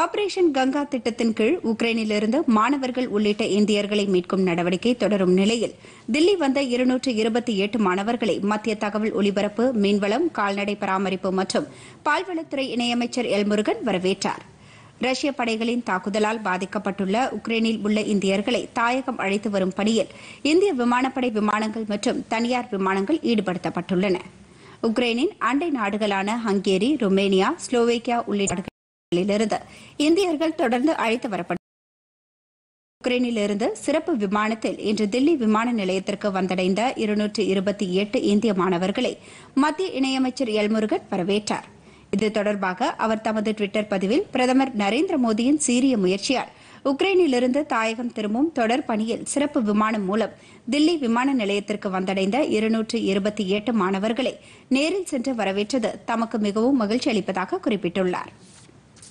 operation Ganga திட்டத்தின் கீழ் உக்ரைனிலிருந்து மாணவர்கள் உள்ளிட்ட இந்தியர்களை மீட்கும் நடவடிக்கை தொடரும் நிலையில் தில்லி வந்த இருநூற்று இருபத்தி எட்டு மாணவர்களை மத்திய தகவல் ஒலிபரப்பு மீன்வளம் கால்நடை பராமரிப்பு மற்றும் பால்வளத்துறை இணையமைச்சர் எல் முருகன் வரவேற்றார் ரஷ்ய படைகளின் தாக்குதலால் பாதிக்கப்பட்டுள்ள உக்ரைனில் உள்ள இந்தியர்களை தாயகம் அழைத்து வரும் பணியில் இந்திய விமானப்படை விமானங்கள் மற்றும் தனியார் விமானங்கள் ஈடுபடுத்தப்பட்டுள்ளன உக்ரைனின் அண்டை நாடுகளான ஹங்கேரி ருமேனியா ஸ்லோவேக்கியா உள்ளிட்ட இருந்து இந்தியர்கள் தொடர்ந்து அழைத்து வரப்படும் உக்ரைனிலிருந்து சிறப்பு விமானத்தில் இன்று தில்லி விமான நிலையத்திற்கு வந்தடைந்த இருநூற்று இருபத்தி எட்டு இந்திய மாணவர்களை மத்திய இணையமைச்சர் எல்முருகன் வரவேற்றார் இது தொடர்பாக அவர் தமது டுவிட்டர் பதிவில் பிரதமர் நரேந்திர மோடியின் சீரிய முயற்சியால் உக்ரைனிலிருந்து தாயகம் திரும்பும் தொடர் பணியில் சிறப்பு விமானம் மூலம் தில்லி விமான நிலையத்திற்கு வந்தடைந்த இருநூற்று இருபத்தி எட்டு மாணவர்களை நேரில் சென்று வரவேற்றது தமக்கு மிகவும் மகிழ்ச்சி அளிப்பதாக குறிப்பிட்டுள்ளாா்